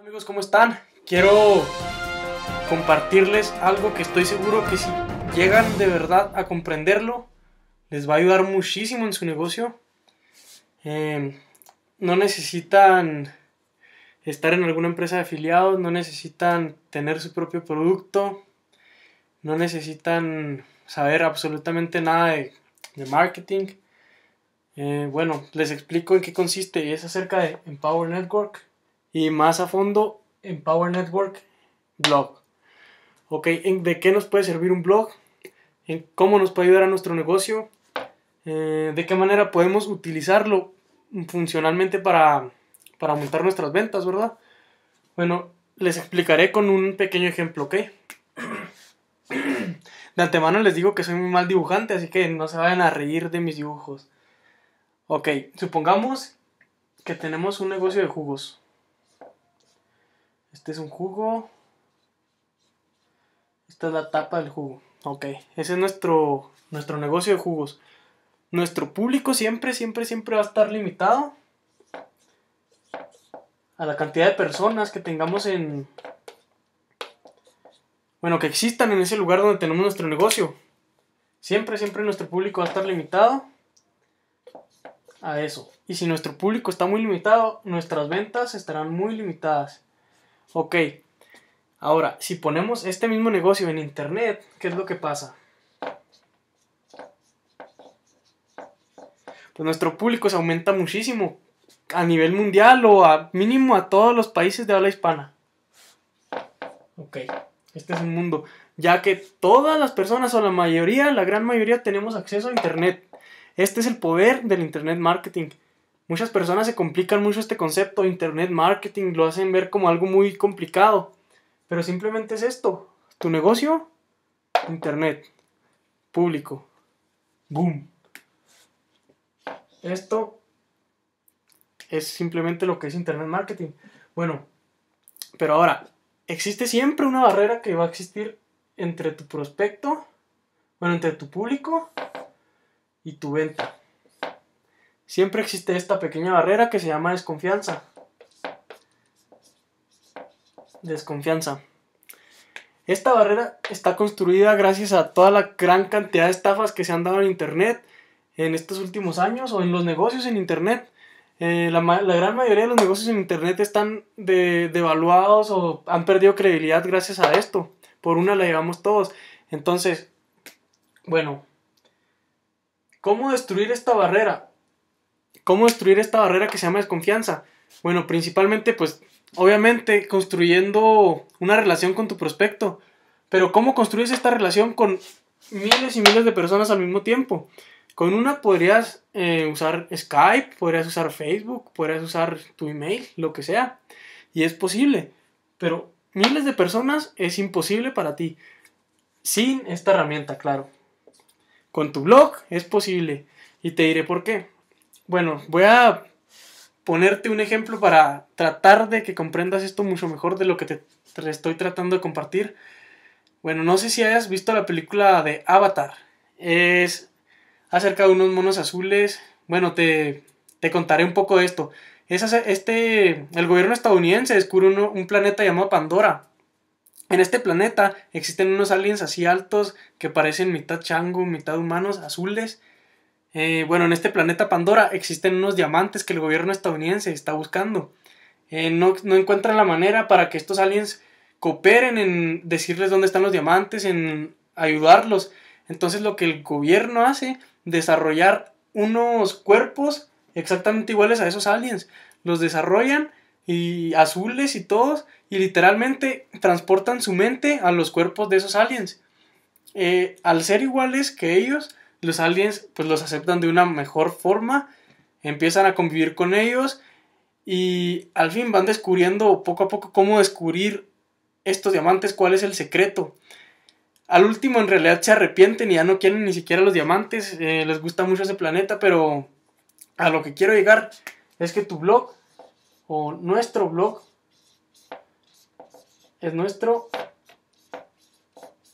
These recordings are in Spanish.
Amigos, ¿cómo están? Quiero compartirles algo que estoy seguro que si llegan de verdad a comprenderlo, les va a ayudar muchísimo en su negocio. Em, no necesitan estar en alguna empresa de afiliados, no necesitan tener su propio producto, no necesitan saber absolutamente nada de, marketing. Eh, bueno, les explico en qué consiste y es acerca de Empower Network y más a fondo en Power Network Blog. Ok, ¿de qué nos puede servir un blog? ¿En ¿Cómo nos puede ayudar a nuestro negocio? Eh, ¿De qué manera podemos utilizarlo funcionalmente para, montar nuestras ventas, verdad? Bueno, les explicaré con un pequeño ejemplo, ¿ok? De antemano les digo que soy muy mal dibujante, así que no se vayan a reír de mis dibujos. Ok, supongamos que tenemos un negocio de jugos. Este es un jugo. Esta es la tapa del jugo. Ok, ese es nuestro, nuestro negocio de jugos. Nuestro público siempre, siempre, siempre va a estar limitado a la cantidad de personas que tengamos en... Bueno, que existan en ese lugar donde tenemos nuestro negocio. Siempre, siempre nuestro público va a estar limitado a eso. Y si nuestro público está muy limitado, nuestras ventas estarán muy limitadas. Ok, ahora, si ponemos este mismo negocio en Internet, ¿qué es lo que pasa? Pues nuestro público se aumenta muchísimo a nivel mundial o a mínimo a todos los países de habla hispana. Ok, este es un mundo, ya que todas las personas o la mayoría, la gran mayoría tenemos acceso a Internet. Este es el poder del Internet Marketing. Muchas personas se complican mucho este concepto, Internet Marketing, lo hacen ver como algo muy complicado, pero simplemente es esto, tu negocio, Internet, público, boom. Esto es simplemente lo que es Internet Marketing. Bueno, pero ahora, existe siempre una barrera que va a existir entre tu prospecto, bueno, entre tu público y tu venta siempre existe esta pequeña barrera que se llama desconfianza. Desconfianza. Esta barrera está construida gracias a toda la gran cantidad de estafas que se han dado en Internet en estos últimos años o en los negocios en Internet. Eh, la, gran mayoría de los negocios en Internet están devaluados o han perdido credibilidad gracias a esto. Por una la llevamos todos. Entonces, bueno, ¿cómo destruir esta barrera? ¿Cómo destruir esta barrera que se llama desconfianza? Bueno, principalmente, pues, obviamente, construyendo una relación con tu prospecto. Pero ¿cómo construyes esta relación con miles y miles de personas al mismo tiempo? Con una podrías eh, usar Skype, podrías usar Facebook, podrías usar tu email, lo que sea. Y es posible. Pero miles de personas es imposible para ti. Sin esta herramienta, claro. Con tu blog es posible. Y te diré por qué. Bueno, voy a ponerte un ejemplo para tratar de que comprendas esto mucho mejor de lo que te, estoy tratando de compartir. Bueno, no sé si hayas visto la película de Avatar. Es acerca de unos monos azules. Bueno, te, te contaré un poco de esto. Es este, el gobierno estadounidense descubre un, un planeta llamado Pandora. En este planeta existen unos aliens así altos que parecen mitad chango, mitad humanos, azules. Eh, bueno, en este planeta Pandora existen unos diamantes que el gobierno estadounidense está buscando. Eh, no, no encuentran la manera para que estos aliens cooperen en decirles dónde están los diamantes, en ayudarlos. Entonces lo que el gobierno hace, desarrollar unos cuerpos exactamente iguales a esos aliens. Los desarrollan y azules y todos, y literalmente transportan su mente a los cuerpos de esos aliens. Eh, al ser iguales que ellos, los aliens pues los aceptan de una mejor forma, empiezan a convivir con ellos y al fin van descubriendo poco a poco cómo descubrir estos diamantes, cuál es el secreto. Al último en realidad se arrepienten y ya no quieren ni siquiera los diamantes, eh, les gusta mucho ese planeta, pero a lo que quiero llegar es que tu blog o nuestro blog es nuestro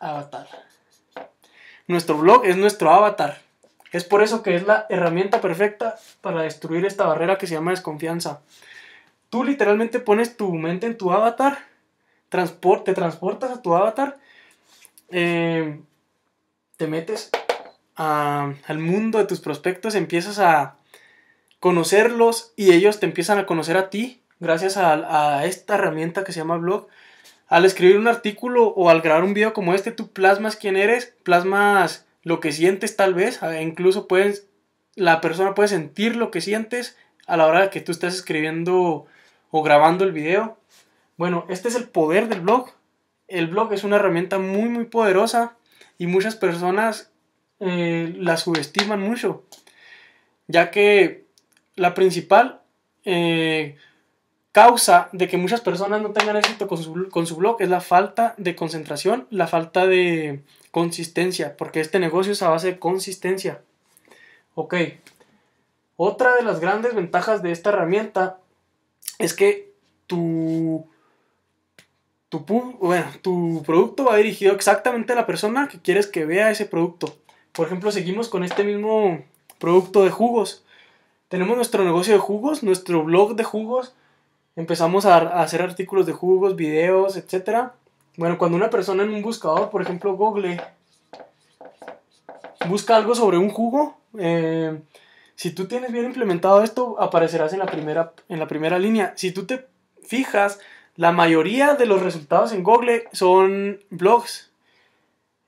avatar. Nuestro blog es nuestro avatar. Es por eso que es la herramienta perfecta para destruir esta barrera que se llama desconfianza. Tú literalmente pones tu mente en tu avatar, te transportas a tu avatar, eh, te metes al mundo de tus prospectos, empiezas a conocerlos y ellos te empiezan a conocer a ti gracias a esta herramienta que se llama blog al escribir un artículo o al grabar un video como este, tú plasmas quién eres, plasmas lo que sientes tal vez, ah, incluso puedes, la persona puede sentir lo que sientes a la hora que tú estás escribiendo o grabando el video. Bueno, este es el poder del blog. El blog es una herramienta muy muy poderosa y muchas personas eh, la subestiman mucho, ya que la principal eh, causa de que muchas personas no tengan éxito con su, blog es la falta de concentración, la falta de consistencia, porque este negocio es a base de consistencia. Ok. Otra de las grandes ventajas de esta herramienta es que tu, tu, tu producto va dirigido exactamente a la persona que quieres que vea ese producto. Por ejemplo, seguimos con este mismo producto de jugos. Tenemos nuestro negocio de jugos, nuestro blog de jugos, Empezamos a, hacer artículos de jugos, videos, etc. Bueno, cuando una persona en un buscador, por ejemplo Google, busca algo sobre un jugo, eh, si tú tienes bien implementado esto, aparecerás en la, primera, en la primera línea. Si tú te fijas, la mayoría de los resultados en Google son blogs.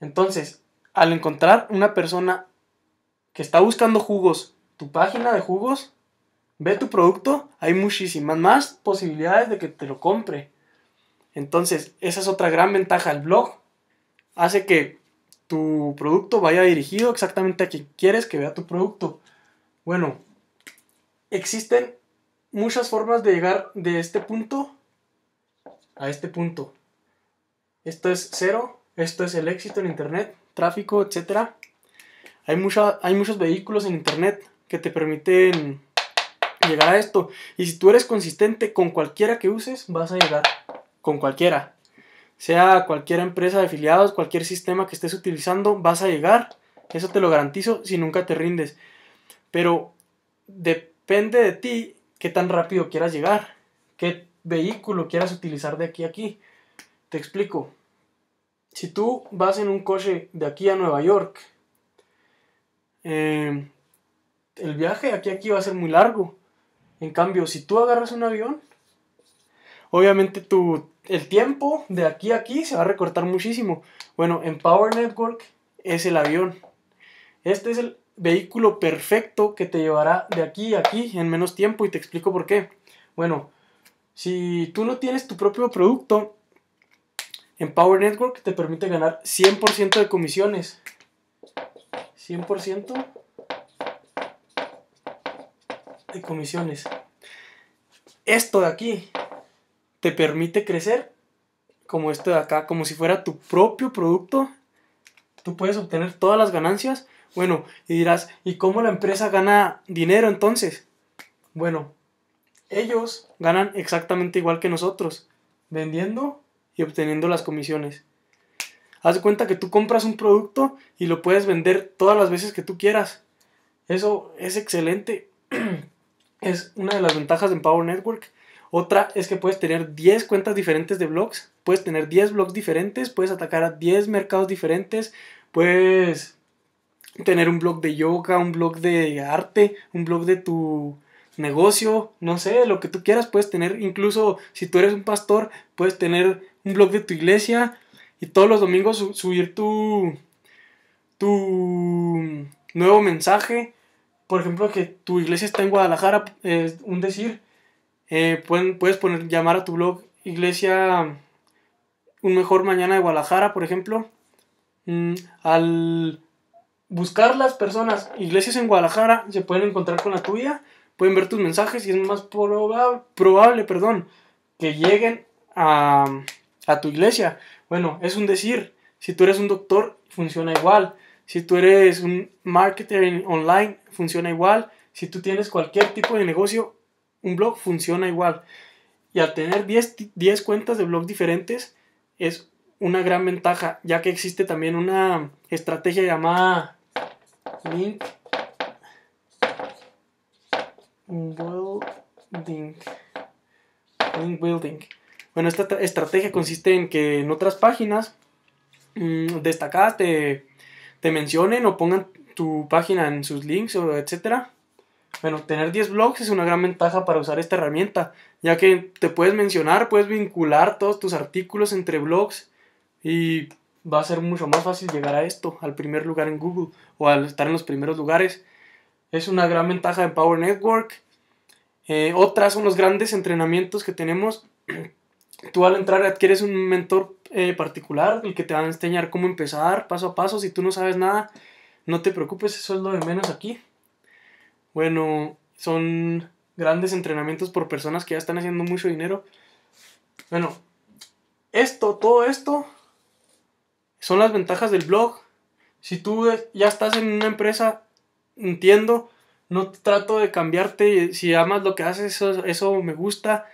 Entonces, al encontrar una persona que está buscando jugos, tu página de jugos, ve tu producto, hay muchísimas más posibilidades de que te lo compre. Entonces, esa es otra gran ventaja del blog. Hace que tu producto vaya dirigido exactamente a quien quieres que vea tu producto. Bueno, existen muchas formas de llegar de este punto a este punto. Esto es cero, esto es el éxito en Internet, tráfico, etcétera Hay, hay muchos vehículos en Internet que te permiten llegar a esto. Y si tú eres consistente con cualquiera que uses, vas a llegar con cualquiera. Sea cualquier empresa de afiliados, cualquier sistema que estés utilizando, vas a llegar. Eso te lo garantizo si nunca te rindes. Pero depende de ti qué tan rápido quieras llegar, qué vehículo quieras utilizar de aquí a aquí. Te explico. Si tú vas en un coche de aquí a Nueva York, eh, el viaje de aquí a aquí va a ser muy largo. En cambio, si tú agarras un avión, obviamente el tiempo de aquí a aquí se va a recortar muchísimo. Bueno, en Power Network es el avión. Este es el vehículo perfecto que te llevará de aquí a aquí en menos tiempo y te explico por qué. Bueno, si tú no tienes tu propio producto, en Power Network te permite ganar 100% de comisiones. 100% de comisiones. Esto de aquí te permite crecer como esto de acá, como si fuera tu propio producto. Tú puedes obtener todas las ganancias. Bueno, y dirás, ¿y cómo la empresa gana dinero entonces? Bueno, ellos ganan exactamente igual que nosotros, vendiendo y obteniendo las comisiones. Haz de cuenta que tú compras un producto y lo puedes vender todas las veces que tú quieras. Eso es excelente. es una de las ventajas de Power Network. Otra es que puedes tener 10 cuentas diferentes de blogs, puedes tener 10 blogs diferentes, puedes atacar a 10 mercados diferentes, puedes tener un blog de yoga, un blog de arte, un blog de tu negocio, no sé, lo que tú quieras, puedes tener, incluso si tú eres un pastor, puedes tener un blog de tu iglesia y todos los domingos subir tu, tu nuevo mensaje por ejemplo, que tu iglesia está en Guadalajara, es un decir, eh, puedes poner, llamar a tu blog Iglesia Un Mejor Mañana de Guadalajara, por ejemplo. Mm, al buscar las personas, iglesias en Guadalajara, se pueden encontrar con la tuya, pueden ver tus mensajes y es más probable, probable perdón, que lleguen a, a tu iglesia. Bueno, es un decir. Si tú eres un doctor, funciona igual. Si tú eres un marketer online, funciona igual. Si tú tienes cualquier tipo de negocio, un blog funciona igual. Y al tener 10, cuentas de blog diferentes, es una gran ventaja, ya que existe también una estrategia llamada Link Building. Bueno, esta estrategia consiste en que en otras páginas mm, destacaste te mencionen o pongan tu página en sus links o etcétera. Bueno, tener 10 blogs es una gran ventaja para usar esta herramienta, ya que te puedes mencionar, puedes vincular todos tus artículos entre blogs y va a ser mucho más fácil llegar a esto, al primer lugar en Google o al estar en los primeros lugares. Es una gran ventaja de Power Network. Eh, otras son los grandes entrenamientos que tenemos tú al entrar adquieres un mentor eh, particular, el que te va a enseñar cómo empezar paso a paso. Si tú no sabes nada, no te preocupes, eso es lo de menos aquí. Bueno, son grandes entrenamientos por personas que ya están haciendo mucho dinero. Bueno, esto, todo esto, son las ventajas del blog. Si tú ya estás en una empresa, entiendo, no trato de cambiarte. Si amas lo que haces, eso, me gusta.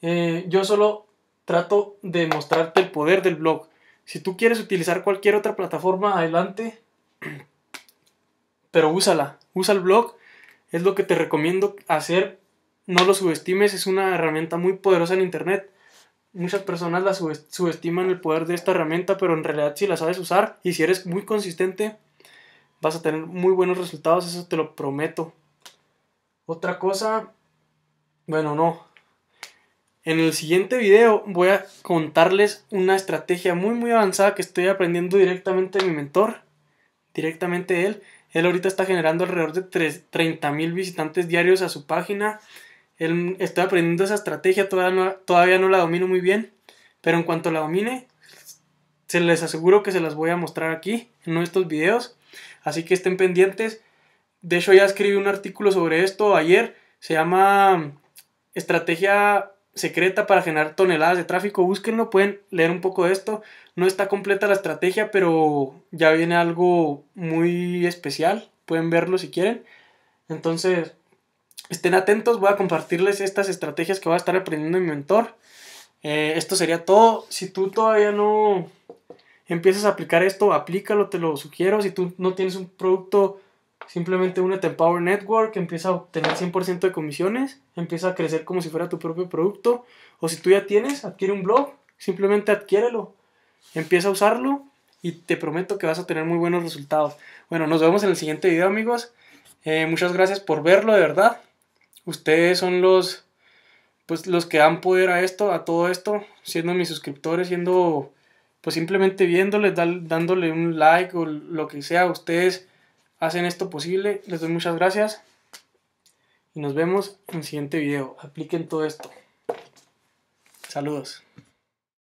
Eh, yo solo trato de mostrarte el poder del blog. Si tú quieres utilizar cualquier otra plataforma, adelante, pero úsala, usa el blog, es lo que te recomiendo hacer, no lo subestimes, es una herramienta muy poderosa en Internet. Muchas personas la subestiman el poder de esta herramienta, pero en realidad si la sabes usar y si eres muy consistente, vas a tener muy buenos resultados, eso te lo prometo. Otra cosa, bueno, no, en el siguiente video voy a contarles una estrategia muy muy avanzada que estoy aprendiendo directamente de mi mentor, directamente de él. Él ahorita está generando alrededor de 30 mil visitantes diarios a su página. Él, estoy aprendiendo esa estrategia, todavía no, todavía no la domino muy bien, pero en cuanto la domine, se les aseguro que se las voy a mostrar aquí en uno de estos videos. Así que estén pendientes. De hecho, ya escribí un artículo sobre esto ayer. Se llama mm, Estrategia secreta para generar toneladas de tráfico. Búsquenlo, pueden leer un poco de esto. No está completa la estrategia, pero ya viene algo muy especial. Pueden verlo si quieren. Entonces, estén atentos. Voy a compartirles estas estrategias que va a estar aprendiendo mi mentor. Eh, esto sería todo. Si tú todavía no empiezas a aplicar esto, aplícalo, te lo sugiero. Si tú no tienes un producto Simplemente una a Power Network, empieza a obtener 100% de comisiones, empieza a crecer como si fuera tu propio producto. O si tú ya tienes, adquiere un blog, simplemente adquiérelo, empieza a usarlo y te prometo que vas a tener muy buenos resultados. Bueno, nos vemos en el siguiente video amigos. Eh, muchas gracias por verlo, de verdad. Ustedes son los, pues, los que dan poder a esto, a todo esto, siendo mis suscriptores, siendo pues simplemente viéndoles, dándole un like o lo que sea, ustedes hacen esto posible. Les doy muchas gracias. Y nos vemos en el siguiente video. Apliquen todo esto. Saludos.